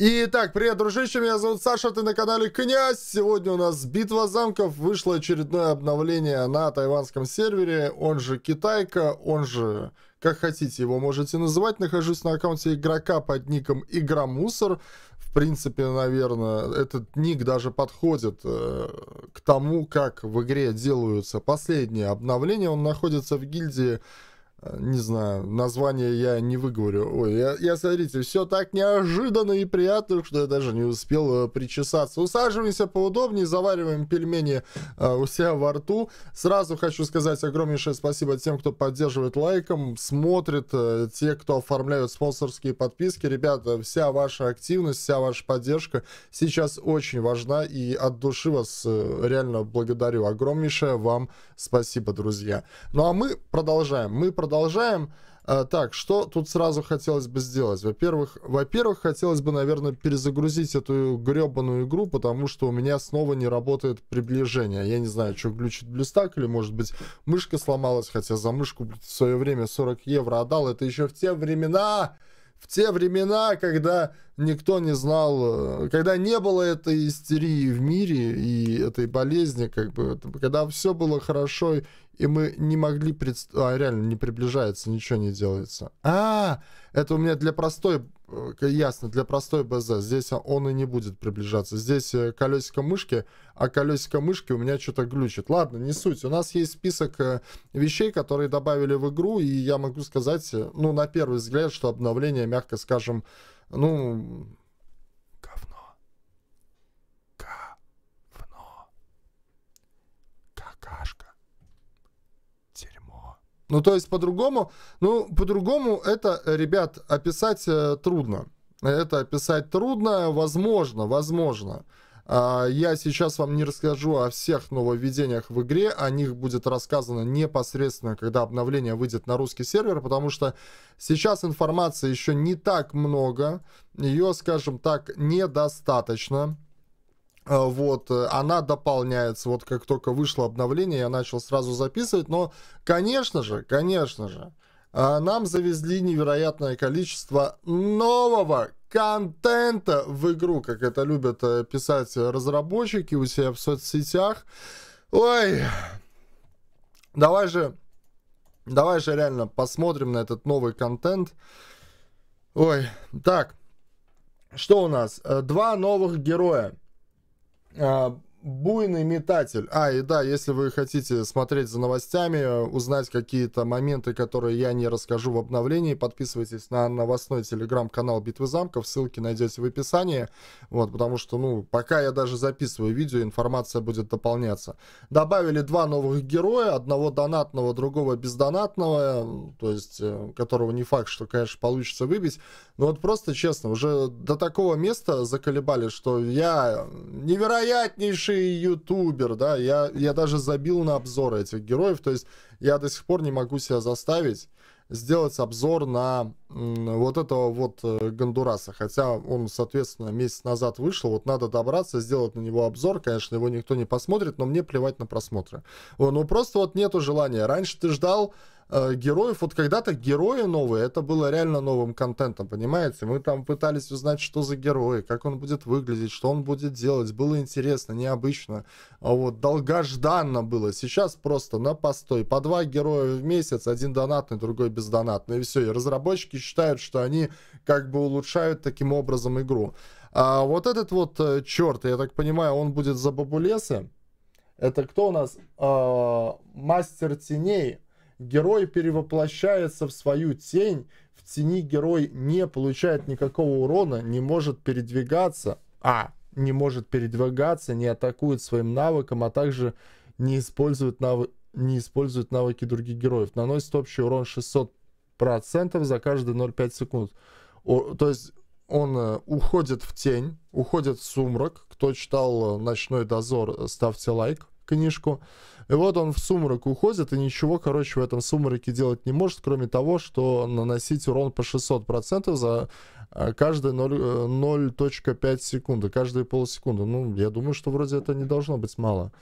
Итак, привет, дружище, меня зовут Саша, ты на канале Князь. Сегодня у нас битва замков. Вышло очередное обновление на тайванском сервере, он же Китайка, он же, как хотите его можете называть. Нахожусь на аккаунте игрока под ником Игра Мусор. В принципе, наверное, этот ник даже подходит э, к тому, как в игре делаются последние обновления. Он находится в гильдии Э, не знаю, название я не выговорю. Ой, я, я смотрите, все так неожиданно и приятно, что я даже не успел э, причесаться. Усаживаемся поудобнее, завариваем пельмени э, у себя во рту. Сразу хочу сказать огромнейшее спасибо тем, кто поддерживает лайком, смотрит, э, те, кто оформляют спонсорские подписки. Ребята, вся ваша активность, вся ваша поддержка сейчас очень важна, и от души вас э, реально благодарю. Огромнейшее вам спасибо, друзья. Ну а мы продолжаем. Мы продолжаем продолжаем. А, так, что тут сразу хотелось бы сделать? Во-первых, во-первых, хотелось бы, наверное, перезагрузить эту гребаную игру, потому что у меня снова не работает приближение. Я не знаю, что глючит блюстак, или, может быть, мышка сломалась, хотя за мышку в свое время 40 евро отдал. Это еще в те времена, в те времена, когда никто не знал, э, когда не было этой истерии в мире и этой болезни, как бы, когда все было хорошо и мы не могли представить... А, реально, не приближается, ничего не делается. А, это у меня для простой... Э, ясно, для простой БЗ. Здесь он и не будет приближаться. Здесь э, колесико мышки, а колесико мышки у меня что-то глючит. Ладно, не суть. У нас есть список э, вещей, которые добавили в игру, и я могу сказать, ну, на первый взгляд, что обновление, мягко скажем, ну, какашка. Ну, то есть по-другому, ну, по-другому это, э, ребят, описать э, трудно. Это описать трудно, возможно, возможно. А, я сейчас вам не расскажу о всех нововведениях в игре, о них будет рассказано непосредственно, когда обновление выйдет на русский сервер, потому что сейчас информации еще не так много, ее, скажем так, недостаточно. Э, вот, э, она дополняется. Вот как только вышло обновление, я начал сразу записывать. Но, конечно же, конечно же, э, нам завезли невероятное количество нового контента в игру, как это любят писать разработчики у себя в соцсетях. Ой, давай же, давай же реально посмотрим на этот новый контент. Ой, так, что у нас? Два новых героя. uh, буйный метатель. А, и да, если вы хотите смотреть за новостями, узнать какие-то моменты, которые я не расскажу в обновлении, подписывайтесь на новостной телеграм-канал Битвы Замков, ссылки найдете в описании, вот, потому что, ну, пока я даже записываю видео, информация будет дополняться. Добавили два новых героя, одного донатного, другого бездонатного, то есть, э, которого не факт, что, конечно, получится выбить, но вот просто, честно, уже до такого места заколебали, что я невероятнейший лучший ютубер, да, я, я даже забил на обзоры этих героев, то есть я до сих пор не могу себя заставить сделать обзор на вот этого вот э, Гондураса. Хотя он, соответственно, месяц назад вышел. Вот надо добраться, сделать на него обзор. Конечно, его никто не посмотрит, но мне плевать на просмотры. О, ну просто вот нету желания. Раньше ты ждал э, героев. Вот когда-то герои новые, это было реально новым контентом, понимаете? Мы там пытались узнать, что за герои, как он будет выглядеть, что он будет делать. Было интересно, необычно. А вот долгожданно было. Сейчас просто на постой. По два героя в месяц, один донатный, другой бездонатно, и все. И разработчики считают, что они как бы улучшают таким образом игру. А вот этот вот э, черт, я так понимаю, он будет за бабулесы. Это кто у нас? А, мастер теней. Герой перевоплощается в свою тень. В тени герой не получает никакого урона, не может передвигаться. А, не может передвигаться, не атакует своим навыком, а также не использует навык не использует навыки других героев. Наносит общий урон 600% за каждые 0,5 секунд. О, то есть он э, уходит в тень, уходит в сумрак. Кто читал э, «Ночной дозор», э, ставьте лайк книжку. И вот он в сумрак уходит, и ничего, короче, в этом сумраке делать не может, кроме того, что наносить урон по 600% за э, каждые 0,5 секунды, каждые полсекунды. Ну, я думаю, что вроде это не должно быть мало.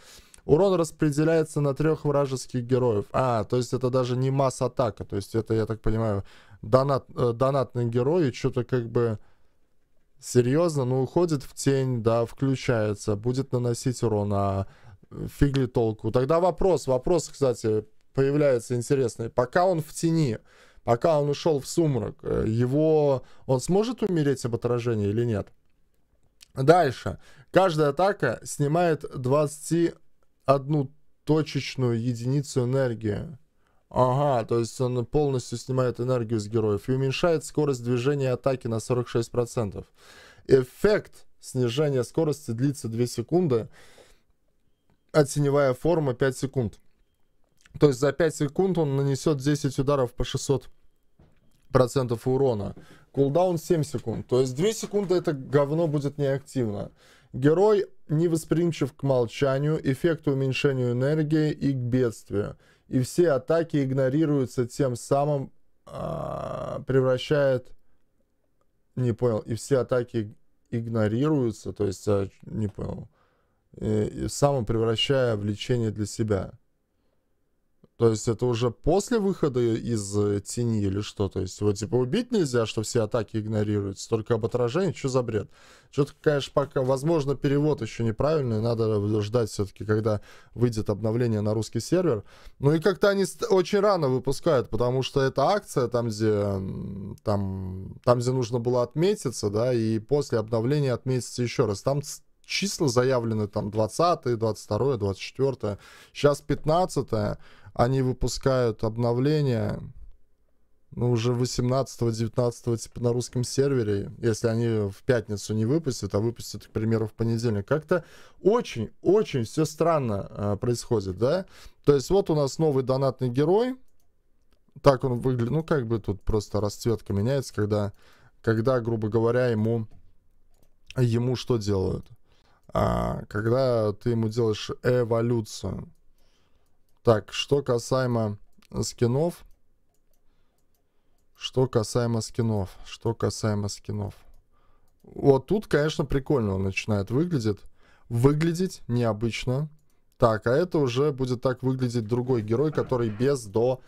Урон распределяется на трех вражеских героев. А, то есть это даже не масс-атака. То есть это, я так понимаю, донат, э, донатный герой. Что-то как бы серьезно, ну, уходит в тень, да, включается, будет наносить урон, а фиг ли толку. Тогда вопрос, вопрос, кстати, появляется интересный. Пока он в тени, пока он ушел в сумрак, э, его... Он сможет умереть об отражении или нет? Дальше. Каждая атака снимает 20 одну точечную единицу энергии. Ага, то есть он полностью снимает энергию с героев и уменьшает скорость движения атаки на 46%. Эффект снижения скорости длится 2 секунды, а теневая форма 5 секунд. То есть за 5 секунд он нанесет 10 ударов по 600 процентов урона. Кулдаун 7 секунд. То есть 2 секунды это говно будет неактивно. Герой невосприимчив к молчанию, эффекту уменьшению энергии и к бедствию. И все атаки игнорируются, тем самым а, превращает... Не понял. И все атаки игнорируются, то есть, а, не понял. И, и самым превращая в лечение для себя. То есть это уже после выхода из э, тени или что? То есть его типа убить нельзя, что все атаки игнорируются, только об отражении? Что за бред? Что-то, конечно, пока, возможно, перевод еще неправильный, надо ждать все-таки, когда выйдет обновление на русский сервер. Ну и как-то они очень рано выпускают, потому что это акция там, где, там, там, где нужно было отметиться, да, и после обновления отметиться еще раз. Там числа заявлены там 20, 22, 24, сейчас 15 они выпускают обновления, ну, уже 18-19 типа на русском сервере, если они в пятницу не выпустят, а выпустят, к примеру, в понедельник. Как-то очень-очень все странно э, происходит, да? То есть вот у нас новый донатный герой. Так он выглядит. Ну, как бы тут просто расцветка меняется, когда, когда грубо говоря, ему, ему что делают? А, когда ты ему делаешь эволюцию. Так, что касаемо скинов. Что касаемо скинов. Что касаемо скинов. Вот тут, конечно, прикольно он начинает выглядеть. Выглядеть необычно. Так, а это уже будет так выглядеть другой герой, который без до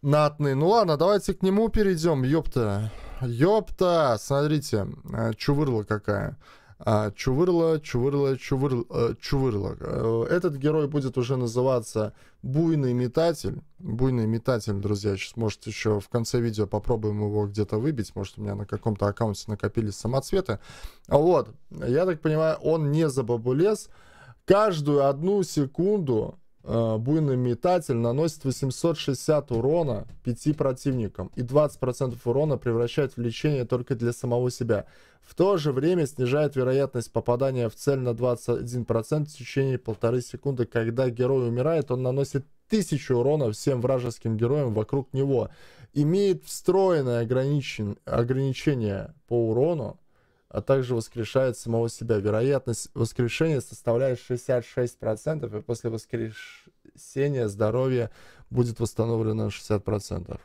натный. Ну ладно, давайте к нему перейдем, ёпта. Ёпта, смотрите, э, чувырла какая. А, чувырла, Чувырла, э, Чувырла, Чувырла. Э, этот герой будет уже называться Буйный Метатель. Буйный Метатель, друзья, сейчас, может, еще в конце видео попробуем его где-то выбить. Может, у меня на каком-то аккаунте накопились самоцветы. Вот, я так понимаю, он не за бабулес. Каждую одну секунду Э, буйный метатель наносит 860 урона 5 противникам и 20% урона превращает в лечение только для самого себя. В то же время снижает вероятность попадания в цель на 21% в течение полторы секунды. Когда герой умирает, он наносит 1000 урона всем вражеским героям вокруг него. Имеет встроенное ограничен... ограничение по урону а также воскрешает самого себя. Вероятность воскрешения составляет 66%, и после воскрешения здоровье будет восстановлено на 60%.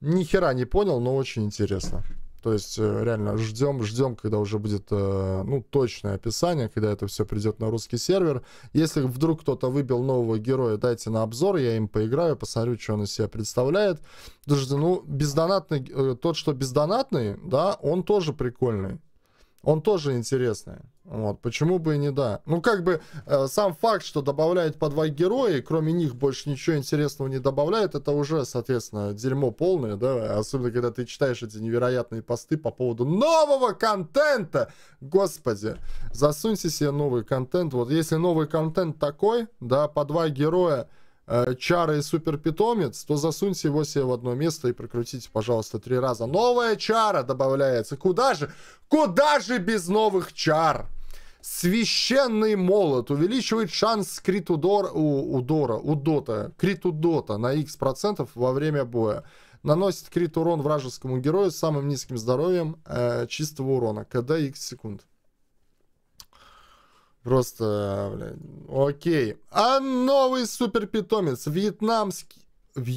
Ни хера не понял, но очень интересно. То есть э, реально ждем, ждем, когда уже будет э, ну, точное описание, когда это все придет на русский сервер. Если вдруг кто-то выбил нового героя, дайте на обзор, я им поиграю, посмотрю, что он из себя представляет. Потому ну, бездонатный, э, тот, что бездонатный, да, он тоже прикольный. Он тоже интересный. Вот, почему бы и не да. Ну, как бы, э, сам факт, что добавляют по два героя, и кроме них больше ничего интересного не добавляет, это уже, соответственно, дерьмо полное, да, особенно когда ты читаешь эти невероятные посты по поводу нового контента. Господи, засуньте себе новый контент. Вот если новый контент такой, да, по два героя, э, и супер питомец, то засуньте его себе в одно место и прокрутите, пожалуйста, три раза. Новая чара добавляется. Куда же? Куда же без новых чар? Священный молот увеличивает шанс крит удор, у, удора, удота, крит удота на x процентов во время боя. Наносит крит урон вражескому герою с самым низким здоровьем э, чистого урона. КД x секунд. Просто, блин, окей. А новый суперпитомец, вьетнамский... В...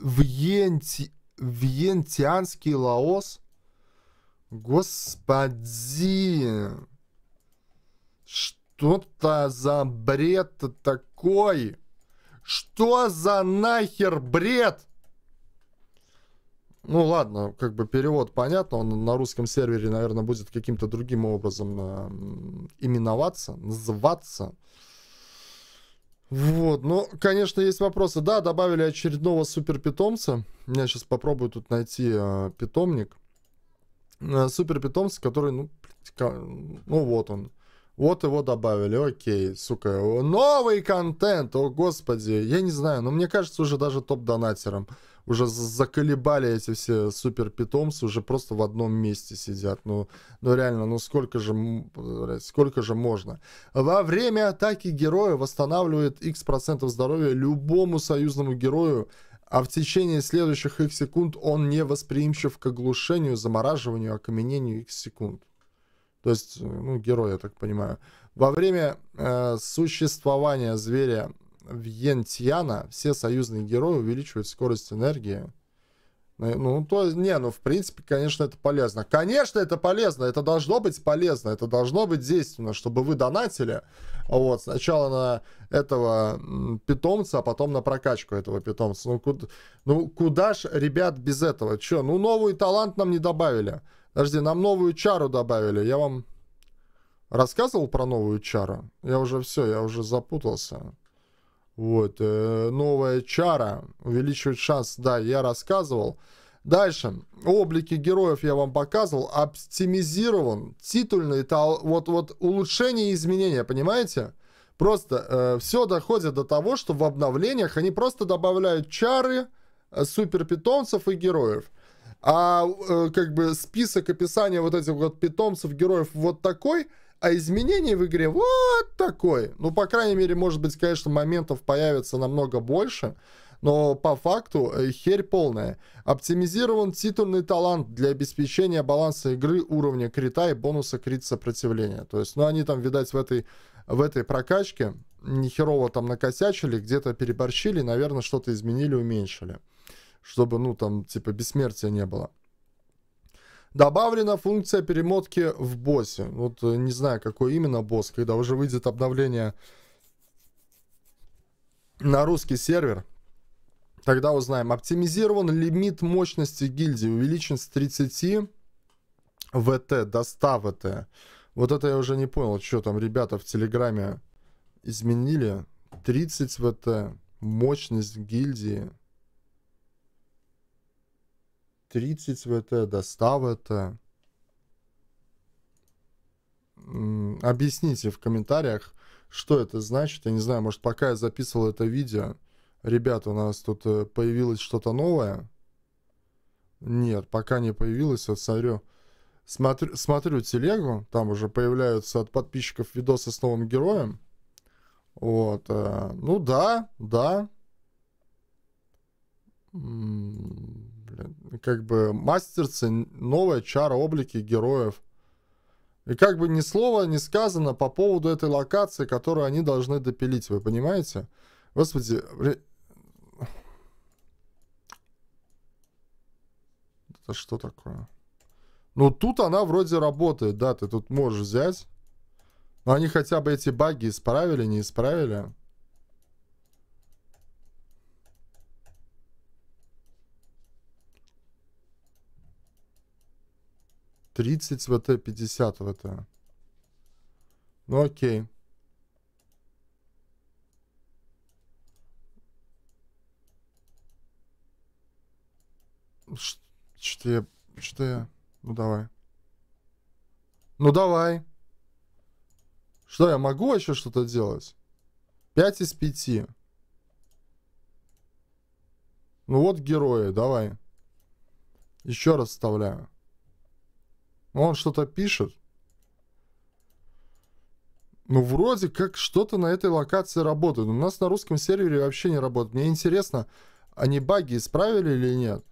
Вьенти... Вьентианский Лаос? Господи! Что-то за бред такой? Что за нахер бред? Ну ладно, как бы перевод понятно, он на русском сервере, наверное, будет каким-то другим образом э, именоваться, называться. Вот, ну, конечно, есть вопросы. Да, добавили очередного супер питомца. Я сейчас попробую тут найти э, питомник. Э, супер питомца, который, ну, ну вот он. Вот его добавили, окей, сука. Новый контент, о господи, я не знаю, но мне кажется уже даже топ-донатером уже заколебали эти все супер питомцы, уже просто в одном месте сидят. Ну, ну реально, ну сколько же, сколько же можно? Во время атаки героя восстанавливает x процентов здоровья любому союзному герою, а в течение следующих X секунд он не восприимчив к оглушению, замораживанию, окаменению X секунд. То есть, э, ну, герой, я так понимаю. Во время э, существования зверя Вьентьяна все союзные герои увеличивают скорость энергии. Ну, ну то, не, ну, в принципе, конечно, это полезно. Конечно, это полезно, это должно быть полезно, это должно быть действенно, чтобы вы донатили, вот, сначала на этого питомца, а потом на прокачку этого питомца. Ну, куда, ну, куда ж, ребят, без этого? Че, ну, новый талант нам не добавили. Подожди, нам новую чару добавили, я вам рассказывал про новую чару? Я уже все, я уже запутался. Вот, э, новая чара увеличивает шанс, да, я рассказывал. Дальше, облики героев я вам показывал, оптимизирован, титульный, тал, вот, вот улучшение и изменения, понимаете? Просто э, все доходит до того, что в обновлениях они просто добавляют чары, э, супер питомцев и героев. А э, как бы список описания вот этих вот питомцев, героев вот такой – а изменений в игре вот такой. Ну, по крайней мере, может быть, конечно, моментов появится намного больше, но по факту э, херь полная. Оптимизирован титульный талант для обеспечения баланса игры уровня крита и бонуса крит сопротивления. То есть, ну, они там, видать, в этой, в этой прокачке нехерово там накосячили, где-то переборщили, наверное, что-то изменили, уменьшили чтобы, ну, там, типа, бессмертия не было. Добавлена функция перемотки в боссе. Вот э, не знаю, какой именно босс, когда уже выйдет обновление на русский сервер. Тогда узнаем. Оптимизирован лимит мощности гильдии. Увеличен с 30 ВТ до 100 ВТ. Вот это я уже не понял, что там ребята в Телеграме изменили. 30 ВТ. Мощность гильдии. 30 ВТ до 100 ВТ. Объясните в комментариях, что это значит. Я не знаю, может, пока я записывал это видео, ребята, у нас тут э, появилось что-то новое. Нет, пока не появилось. Вот смотрю, смотрю, смотрю телегу, там уже появляются от подписчиков видосы с новым героем. Вот, э, ну да, да блин. Как бы мастерцы новая чара облики героев. И как бы ни слова не сказано по поводу этой локации, которую они должны допилить, вы понимаете? Господи, это что такое? Ну, тут она вроде работает, да, ты тут можешь взять. Но они хотя бы эти баги исправили, не исправили. 30 ВТ, 50 ВТ. Ну окей. Что я... Что я... Ну давай. Ну давай. Что, я могу еще что-то делать? 5 из 5. Ну вот герои, давай. Еще раз вставляю. Ну, он что-то пишет. Ну, вроде как что-то на этой локации работает. У нас на русском сервере вообще не работает. Мне интересно, они баги исправили или нет?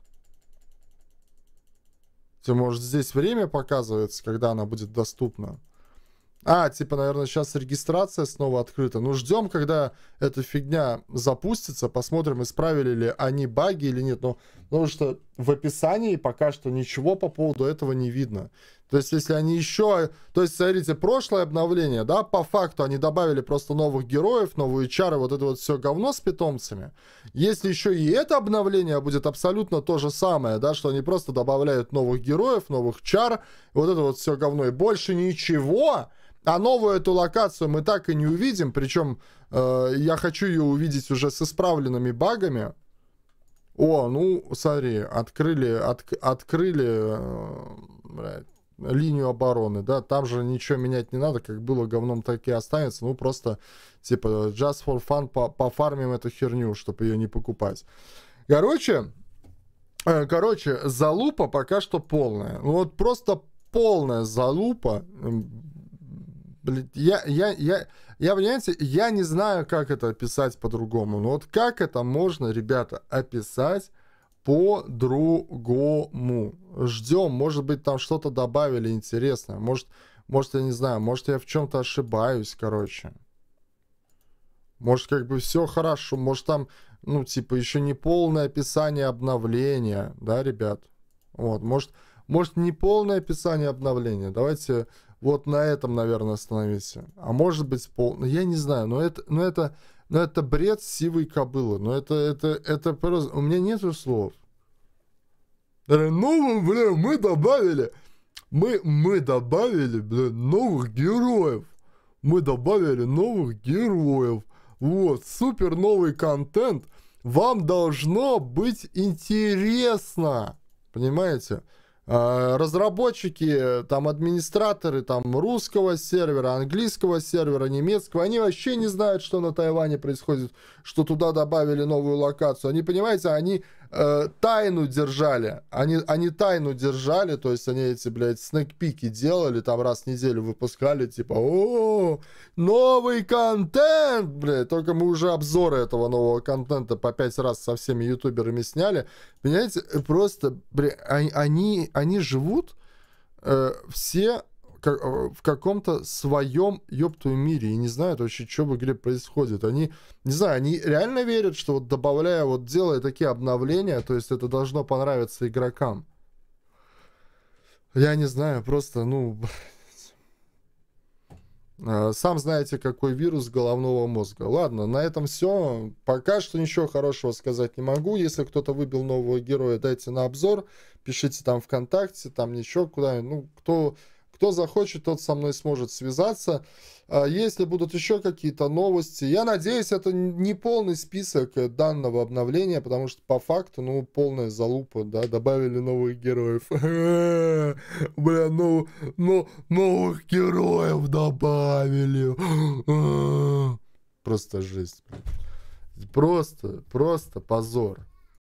Хотя, может, здесь время показывается, когда она будет доступна. А, типа, наверное, сейчас регистрация снова открыта. Ну, ждем, когда эта фигня запустится, посмотрим, исправили ли они баги или нет. Но, потому что в описании пока что ничего по поводу этого не видно. То есть, если они еще... То есть, смотрите, прошлое обновление, да, по факту они добавили просто новых героев, новые чары, вот это вот все говно с питомцами. Если еще и это обновление будет абсолютно то же самое, да, что они просто добавляют новых героев, новых чар, вот это вот все говно, и больше ничего, а новую эту локацию мы так и не увидим. Причем э, я хочу ее увидеть уже с исправленными багами. О, ну, смотри, открыли, от, открыли э, линию обороны, да, там же ничего менять не надо, как было говном, так и останется, ну, просто, типа, just for fun по пофармим эту херню, чтобы ее не покупать. Короче, э, короче, залупа пока что полная, ну, вот просто полная залупа, Блядь, я, я, я, я, понимаете, я не знаю, как это описать по-другому. Но вот как это можно, ребята, описать по-другому? Ждем, может быть, там что-то добавили интересное. Может, может, я не знаю, может, я в чем-то ошибаюсь, короче. Может, как бы все хорошо, может, там, ну, типа, еще не полное описание обновления, да, ребят? Вот, может, может, не полное описание обновления. Давайте вот на этом, наверное, остановиться. А может быть, пол... я не знаю, но это, но это, но это бред сивой кобылы. Но это, это, это просто... У меня нету слов. Ну, бля, мы добавили... Мы, мы добавили, бля, новых героев. Мы добавили новых героев. Вот, супер новый контент. Вам должно быть интересно. Понимаете? А, разработчики, э, там администраторы там русского сервера, английского сервера, немецкого, они вообще не знают, что на Тайване происходит, что туда добавили новую локацию. Они, понимаете, они Э, тайну держали. Они, они тайну держали, то есть они эти, блядь, снэкпики делали, там раз в неделю выпускали, типа, о, новый контент, блядь. Только мы уже обзоры этого нового контента по пять раз со всеми ютуберами сняли. Понимаете, просто, блядь, они, они живут э, все Э, в каком-то своем ёптую мире и не знают вообще, что в игре происходит. Они, не знаю, они реально верят, что вот добавляя, вот делая такие обновления, то есть это должно понравиться игрокам. Я не знаю, просто, ну... Э, сам знаете, какой вирус головного мозга. Ладно, на этом все. Пока что ничего хорошего сказать не могу. Если кто-то выбил нового героя, дайте на обзор. Пишите там ВКонтакте, там ничего куда. Ну, кто кто захочет, тот со мной сможет связаться. А если будут еще какие-то новости, я надеюсь, это не полный список э, данного обновления, потому что по факту, ну, полная залупа, да, добавили новых героев. Бля, ну, ну, новых героев добавили. Просто жесть. Просто, просто позор.